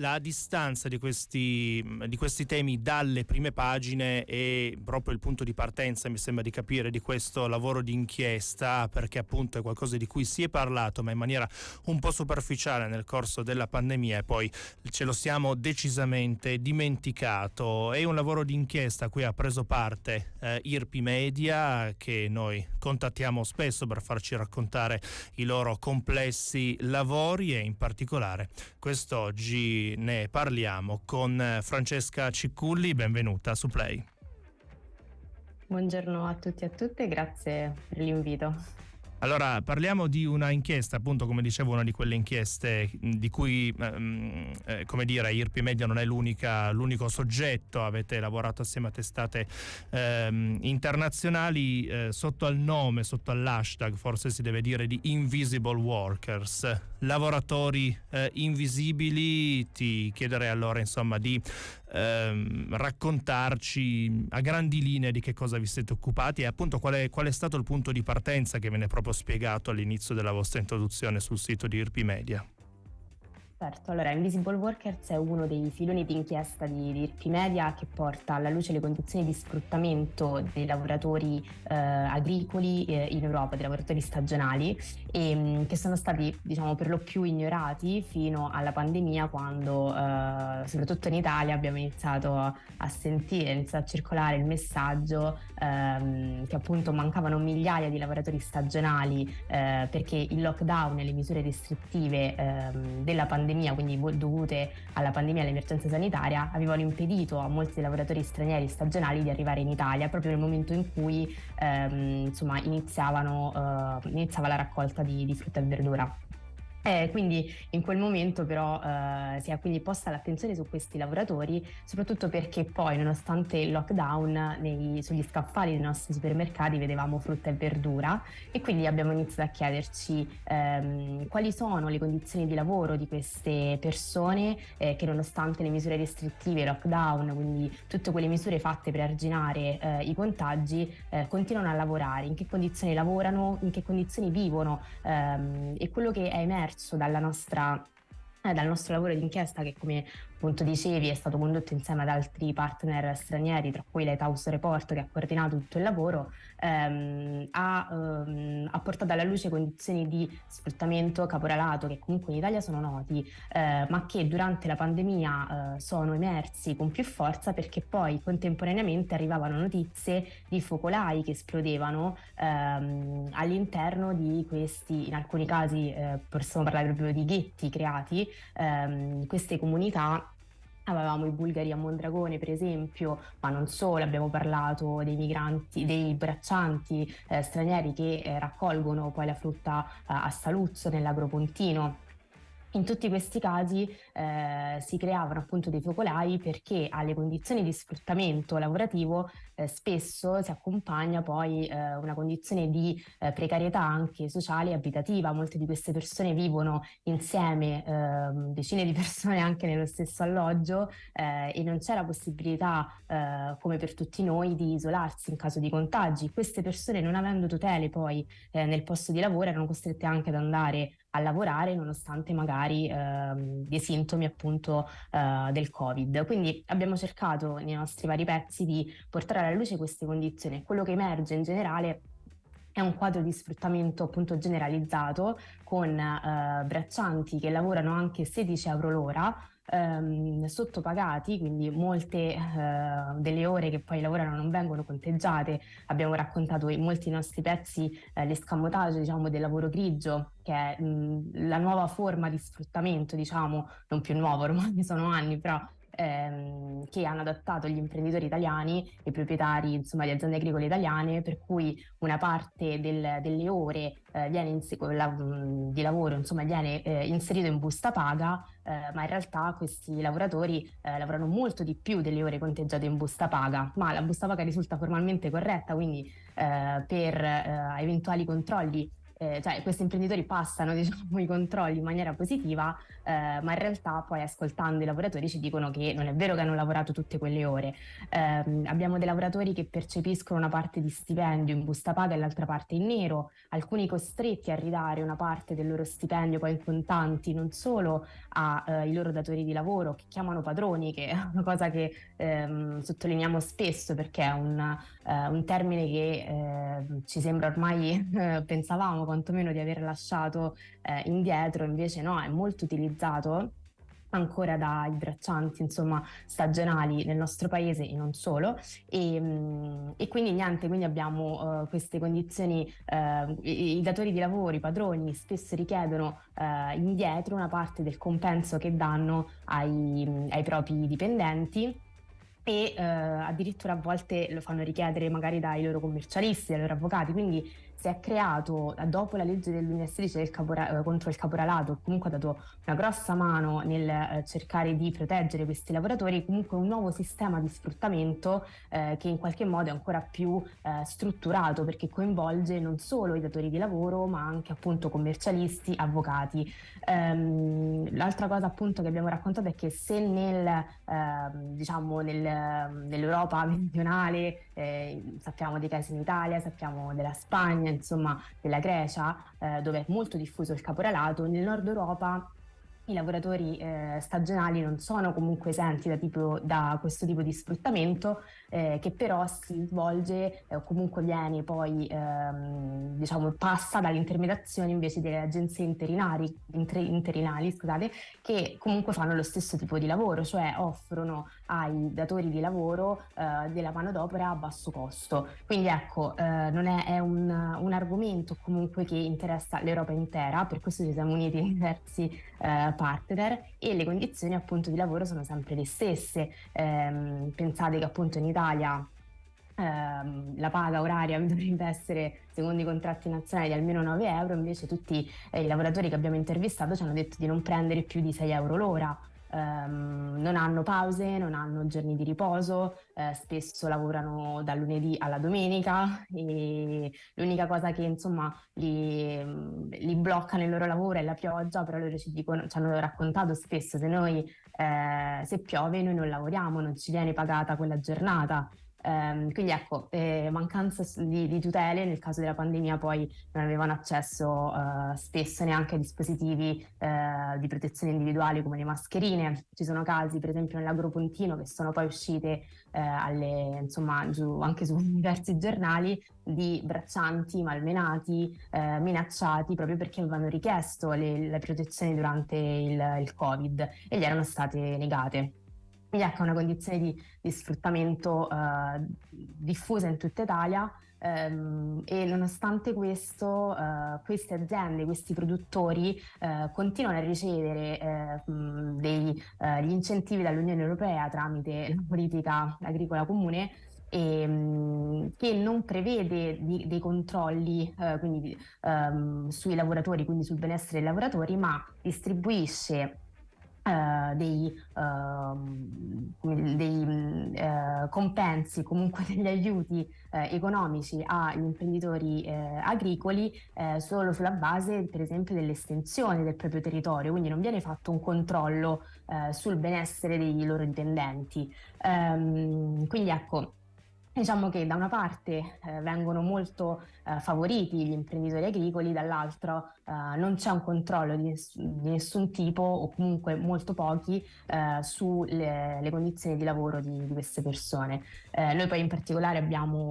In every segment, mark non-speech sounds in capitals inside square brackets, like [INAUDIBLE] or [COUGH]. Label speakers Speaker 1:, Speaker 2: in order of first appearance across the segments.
Speaker 1: la distanza di questi, di questi, temi dalle prime pagine è proprio il punto di partenza, mi sembra di capire, di questo lavoro di inchiesta, perché appunto è qualcosa di cui si è parlato, ma in maniera un po' superficiale nel corso della pandemia e poi ce lo siamo decisamente dimenticato. È un lavoro di inchiesta a cui ha preso parte eh, IRPI Media, che noi contattiamo spesso per farci raccontare i loro complessi lavori e in particolare quest'oggi ne parliamo con eh, Francesca Cicculli, benvenuta su Play.
Speaker 2: Buongiorno a tutti e a tutte, grazie per l'invito.
Speaker 1: Allora, parliamo di una inchiesta, appunto, come dicevo, una di quelle inchieste di cui, ehm, eh, come dire, IRP Media non è l'unico soggetto, avete lavorato assieme a testate ehm, internazionali eh, sotto al nome, sotto all'hashtag, forse si deve dire, di Invisible Workers, lavoratori eh, invisibili, ti chiederei allora, insomma, di ehm, raccontarci a grandi linee di che cosa vi siete occupati e appunto qual è, qual è stato il punto di partenza che viene proprio spiegato all'inizio della vostra introduzione sul sito di IRPI Media.
Speaker 2: Certo, allora Invisible Workers è uno dei filoni di inchiesta di, di Media che porta alla luce le condizioni di sfruttamento dei lavoratori eh, agricoli eh, in Europa, dei lavoratori stagionali, e, ehm, che sono stati diciamo, per lo più ignorati fino alla pandemia quando eh, soprattutto in Italia abbiamo iniziato a sentire, iniziato a circolare il messaggio ehm, che appunto mancavano migliaia di lavoratori stagionali eh, perché il lockdown e le misure restrittive ehm, della pandemia pandemia, quindi dovute alla pandemia e all'emergenza sanitaria, avevano impedito a molti lavoratori stranieri stagionali di arrivare in Italia proprio nel momento in cui ehm, insomma, eh, iniziava la raccolta di, di frutta e verdura. Eh, quindi in quel momento però eh, si è quindi posta l'attenzione su questi lavoratori, soprattutto perché poi nonostante il lockdown nei, sugli scaffali dei nostri supermercati vedevamo frutta e verdura e quindi abbiamo iniziato a chiederci ehm, quali sono le condizioni di lavoro di queste persone eh, che nonostante le misure restrittive, lockdown, quindi tutte quelle misure fatte per arginare eh, i contagi, eh, continuano a lavorare, in che condizioni lavorano, in che condizioni vivono ehm, e quello che è emerso diverso dalla nostra eh, dal nostro lavoro di inchiesta che come appunto dicevi è stato condotto insieme ad altri partner stranieri, tra cui l'Etaus Report che ha coordinato tutto il lavoro, ehm, ha, ehm, ha, portato alla luce condizioni di sfruttamento caporalato che comunque in Italia sono noti, eh, ma che durante la pandemia eh, sono emersi con più forza perché poi contemporaneamente arrivavano notizie di focolai che esplodevano ehm, all'interno di questi, in alcuni casi eh, possiamo parlare proprio di ghetti creati, ehm, queste comunità avevamo i bulgari a Mondragone per esempio, ma non solo, abbiamo parlato dei migranti, dei braccianti eh, stranieri che eh, raccolgono poi la frutta eh, a Saluzzo nell'agropontino. In tutti questi casi eh, si creavano appunto dei focolai perché alle condizioni di sfruttamento lavorativo eh, spesso si accompagna poi eh, una condizione di eh, precarietà anche sociale e abitativa. Molte di queste persone vivono insieme, ehm, decine di [LAUGHS] persone anche nello stesso alloggio eh, e non c'è la possibilità, eh, come per tutti noi, di isolarsi in caso di contagi. Queste persone non avendo tutele poi eh, nel posto di lavoro erano costrette anche ad andare a lavorare nonostante magari ehm, dei sintomi appunto eh, del covid quindi abbiamo cercato nei nostri vari pezzi di portare alla alla luce queste condizioni e quello che emerge in generale è un quadro di sfruttamento appunto generalizzato con eh, braccianti che lavorano anche 16 euro l'ora ehm, sottopagati, quindi molte eh, delle ore che poi lavorano non vengono conteggiate. Abbiamo raccontato in molti nostri pezzi eh, l'escamotage diciamo, del lavoro grigio, che è mh, mm, la nuova forma di sfruttamento, diciamo, non più nuova, ormai [LAUGHS] sono anni, però ehm, che hanno adattato gli imprenditori italiani, i proprietari insomma, di aziende agricole italiane, per cui una parte del, delle ore eh, in, la, mhmm, di lavoro insomma, viene eh, inserito in busta paga, eh, ma in realtà questi lavoratori eh, lavorano molto di più delle ore conteggiate in busta paga, ma la busta paga risulta formalmente corretta, quindi eh, per eh, eventuali controlli eh, cioè questi imprenditori passano [LAUGHS] diciamo, i controlli in maniera positiva, eh, ma in realtà poi ascoltando i lavoratori ci dicono che non è vero che hanno lavorato tutte quelle ore. Eh, abbiamo dei lavoratori che percepiscono una parte di stipendio in busta paga e l'altra parte in nero, alcuni costretti a ridare una parte del loro stipendio poi in contanti non solo ai eh, loro datori di lavoro che chiamano padroni, che è una cosa che ehm, sottolineiamo spesso perché è un eh, un termine che eh, ci sembra ormai, eh, pensavamo quantomeno di aver lasciato eh, indietro, invece no, è molto utilizzato ancora dai braccianti insomma stagionali nel nostro paese e non solo e, mm, e quindi niente quindi abbiamo uh, queste condizioni uh, i, i, datori di lavoro i padroni spesso richiedono uh, indietro una parte del compenso che danno ai, ai propri dipendenti e eh, addirittura a volte lo fanno richiedere magari dai loro commercialisti, dai loro avvocati, quindi si è creato eh, dopo la legge del 2016 capora- eh, contro il caporalato, comunque ha dato una grossa mano nel eh, cercare di proteggere questi lavoratori, comunque un nuovo sistema di sfruttamento eh, che in qualche modo è ancora più eh, strutturato perché coinvolge non solo i datori di lavoro ma anche appunto commercialisti, avvocati. Ehm, l'altra cosa appunto che abbiamo raccontato è che se nel, eh, diciamo nel, ehm, nell'Europa [LAUGHS] meridionale sappiamo dei casi in Italia, sappiamo della Spagna, insomma, della Grecia, eh, dove è molto diffuso il caporalato, nel nord Europa i lavoratori eh, stagionali non sono comunque esenti da, tipo, da questo tipo di sfruttamento eh, che però si svolge eh, o eh, comunque viene poi ehm, diciamo passa dall'intermediazione invece delle agenzie interinali, inter- interinali scusate, che comunque fanno lo stesso tipo di lavoro, cioè offrono ai datori di lavoro eh, della manodopera a basso costo. Quindi ecco, eh, non è, è un, un, argomento comunque che interessa l'Europa intera, per questo ci siamo uniti in diversi eh, partner e le condizioni appunto di lavoro sono sempre le stesse. Eh, pensate che appunto in Italia ehm, la paga oraria [LAUGHS] dovrebbe essere secondo i contratti nazionali di almeno 9 euro invece tutti eh, i lavoratori che abbiamo intervistato ci hanno detto di non prendere più di 6 euro l'ora Um, non hanno pause, non hanno giorni di riposo, eh, spesso lavorano dal lunedì alla domenica e l'unica cosa che insomma li, mm, li blocca nel loro lavoro è la pioggia, però loro ci, dicono, ci hanno raccontato spesso se noi eh, se piove noi non lavoriamo, non ci viene pagata quella giornata, Um, quindi ecco, eh, mancanza di, di, tutele nel caso della pandemia poi non avevano accesso uh, spesso neanche a dispositivi uh, di protezione individuale come le mascherine. Ci sono casi per esempio nell'Agropontino che sono poi uscite uh, alle, insomma, giù, anche su [LAUGHS] diversi giornali di braccianti malmenati, minacciati proprio perché avevano richiesto le, la protezione durante il, il Covid e gli erano state negate ecco, è una condizione di, di sfruttamento eh, diffusa in tutta Italia ehm, e nonostante questo eh, queste aziende, questi produttori eh, continuano a ricevere eh, degli eh, incentivi dall'Unione Europea tramite la politica agricola comune e, ehm, che non prevede di, dei controlli eh, quindi, ehm, sui lavoratori, quindi sul benessere dei lavoratori, ma distribuisce eh, dei, eh, dei eh, compensi, comunque [LAUGHS] degli aiuti eh, economici agli imprenditori eh, agricoli eh, solo sulla base per esempio dell'estensione del proprio territorio, quindi non viene fatto un controllo sul benessere dei loro dipendenti. Ehm, quindi ecco, Diciamo che da una parte eh, vengono molto eh, favoriti gli imprenditori agricoli, dall'altra uh, non c'è un controllo di, di, nessun tipo o comunque molto pochi uh, sulle condizioni di lavoro di, di queste persone. Uh, noi poi in particolare abbiamo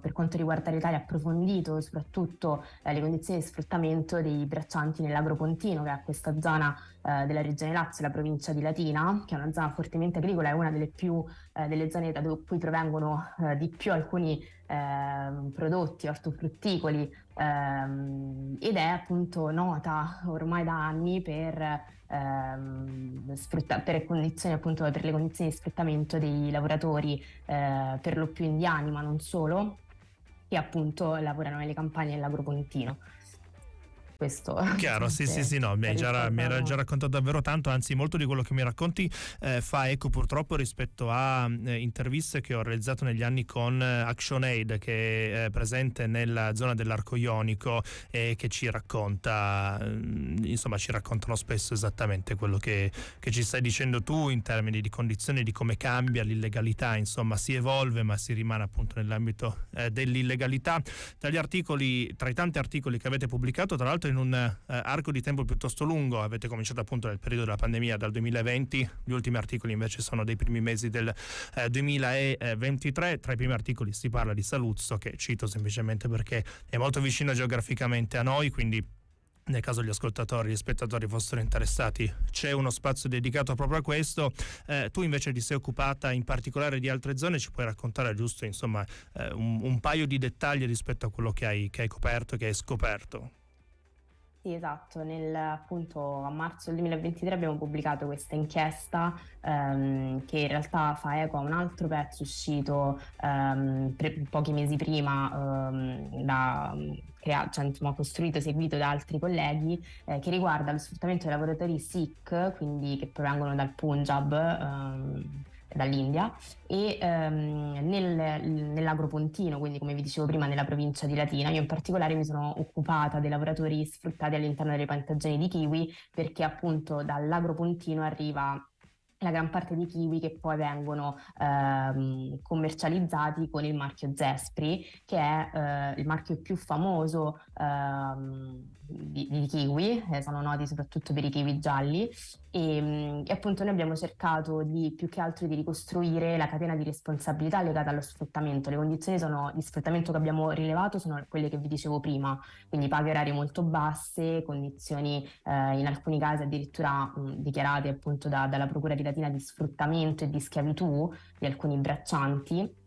Speaker 2: per quanto riguarda l'Italia approfondito soprattutto le condizioni di sfruttamento dei braccianti nell'agropontino che è questa zona della regione Lazio, la provincia di Latina, che è una zona fortemente agricola, è una delle, più, delle zone da cui provengono di più alcuni ehm, prodotti ortofrutticoli ehm, ed è appunto nota ormai da anni per, ehm, sfrutta- per, appunto, per, le condizioni di sfruttamento dei lavoratori eh, per lo più indiani ma non solo che appunto lavorano nelle campagne dell'agropontino questo
Speaker 1: eh, chiaro sì sì sì no mi, già, mi, era già raccontato davvero tanto anzi molto di quello che mi racconti eh, fa eco purtroppo rispetto a eh, interviste che ho realizzato negli anni con eh, ActionAid che è presente nella zona dell'arco ionico e che ci racconta mm, insomma ci raccontano spesso esattamente quello che, che ci stai dicendo tu in termini di condizioni di come cambia l'illegalità insomma si evolve ma si rimane appunto nell'ambito eh, dell'illegalità tra gli articoli tra i tanti articoli che avete pubblicato tra l'altro fatto in un eh, arco di tempo piuttosto lungo, avete cominciato appunto nel periodo della pandemia dal 2020, gli ultimi articoli invece sono dei primi mesi del eh, 2023, tra i primi articoli si parla di Saluzzo che cito semplicemente perché è molto vicino geograficamente a noi, quindi nel caso gli ascoltatori e spettatori fossero interessati, c'è uno spazio dedicato proprio a questo. Eh, tu invece ti sei occupata in particolare di altre zone, ci puoi raccontare giusto insomma, eh, un, un, paio di dettagli rispetto a quello che hai, che hai coperto che hai scoperto?
Speaker 2: Sì, esatto, nel, appunto a marzo del 2023 abbiamo pubblicato questa inchiesta ehm, che in realtà fa eco a un altro pezzo uscito ehm, pre- pochi mesi prima ehm, da, crea- cioè, insomma, costruito e seguito da altri colleghi eh, che riguarda lo sfruttamento dei lavoratori Sikh, quindi che provengono dal Punjab ehm, dall'India e ehm, nel, nell'agropontino, quindi come vi dicevo prima nella provincia di Latina, io in particolare mi sono occupata dei lavoratori sfruttati all'interno delle piantagioni di kiwi perché appunto dall'agropontino arriva la gran parte di kiwi che poi vengono ehm, commercializzati con il marchio Zespri, che è eh, il marchio più famoso ehm, di, di kiwi, eh, sono noti soprattutto per i kiwi gialli e, ehm, e, appunto noi abbiamo cercato di più che altro di ricostruire la catena di responsabilità legata allo sfruttamento. Le condizioni sono, di sfruttamento che abbiamo rilevato sono quelle che vi dicevo prima, quindi paghe orarie molto basse, condizioni eh, in alcuni casi addirittura mh, mm, dichiarate appunto da, dalla Procura di Latina di sfruttamento e di schiavitù di alcuni braccianti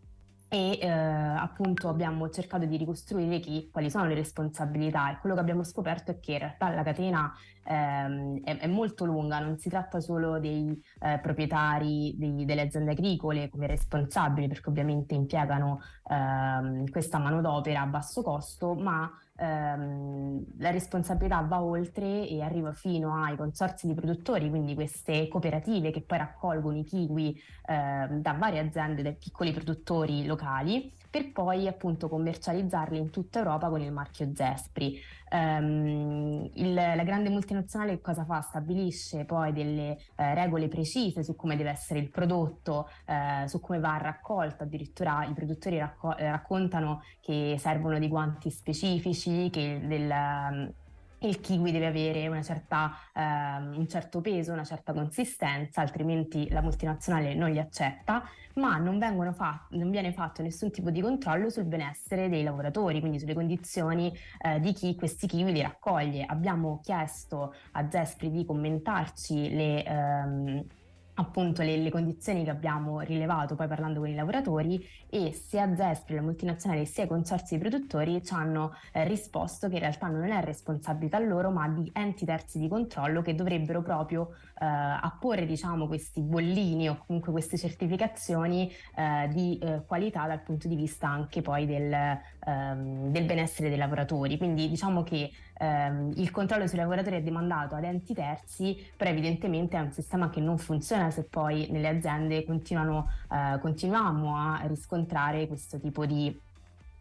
Speaker 2: e eh, appunto abbiamo cercato di ricostruire chi, quali sono le responsabilità e quello che abbiamo scoperto è che in realtà la catena ehm, è, è, molto lunga, non si tratta solo dei eh, proprietari dei, delle aziende agricole come responsabili perché ovviamente impiegano ehm, questa manodopera a basso costo, ma ehm, la responsabilità va oltre e arriva fino ai consorzi di produttori, quindi queste cooperative che poi raccolgono i kiwi eh, da varie aziende, dai piccoli produttori locali per poi appunto commercializzarli in tutta Europa con il marchio Zespri. Um, il, la grande multinazionale cosa fa? Stabilisce poi delle eh, regole precise su come deve essere il prodotto, eh, su come va raccolto, addirittura i produttori racco- eh, raccontano che servono dei guanti specifici, che del, il kiwi deve avere certa, ehm, un certo peso, una certa consistenza, altrimenti la multinazionale non li accetta, ma non, fa- non viene fatto nessun tipo di controllo sul benessere dei lavoratori, quindi sulle condizioni eh, di chi questi kiwi li raccoglie. Abbiamo chiesto a Zespri di commentarci le... Ehm, appunto le, le, condizioni che abbiamo rilevato poi parlando con i lavoratori e sia Zespri, la multinazionale, sia i consorzi di produttori ci hanno eh, risposto che in realtà non è responsabilità loro ma di enti terzi di controllo che dovrebbero proprio eh, apporre diciamo, questi bollini o comunque queste certificazioni eh, di eh, qualità dal punto di vista anche poi del, ehm, del benessere dei lavoratori. Quindi diciamo che ehm, il controllo sui lavoratori è demandato ad enti terzi, però evidentemente è un sistema che non funziona se poi nelle aziende eh, continuiamo a riscontrare questo tipo di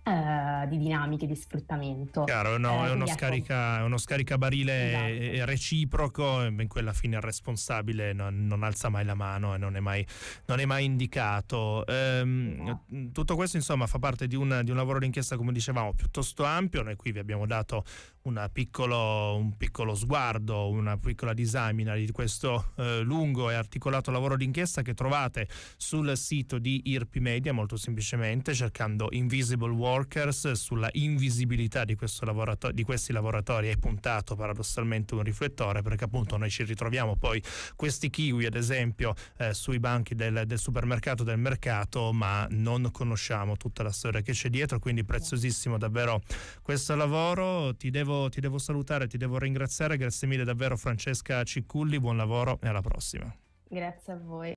Speaker 2: eh, di dinamiche di sfruttamento. Chiaro, no, eh, è, uno ecco.
Speaker 1: scarica, uno scaricabarile esatto. reciproco in cui alla fine il responsabile non, non, alza mai la mano e non è mai, non è mai indicato. Ehm, no. Tutto questo insomma fa parte di un, di un lavoro d'inchiesta come dicevamo piuttosto ampio, noi qui vi abbiamo dato piccolo, un piccolo sguardo, una piccola disamina di questo eh, lungo e articolato lavoro d'inchiesta che trovate sul sito di IRPI Media molto semplicemente cercando Invisible Workers sulla invisibilità di, lavorato- di questi lavoratori è puntato paradossalmente un riflettore perché appunto noi ci ritroviamo poi questi kiwi ad esempio eh, sui banchi del, del supermercato del mercato ma non conosciamo tutta la storia che c'è dietro quindi preziosissimo davvero questo lavoro ti devo ti devo salutare, ti devo ringraziare. Grazie mille davvero Francesca Cicculli, buon lavoro e alla prossima.
Speaker 2: Grazie a voi.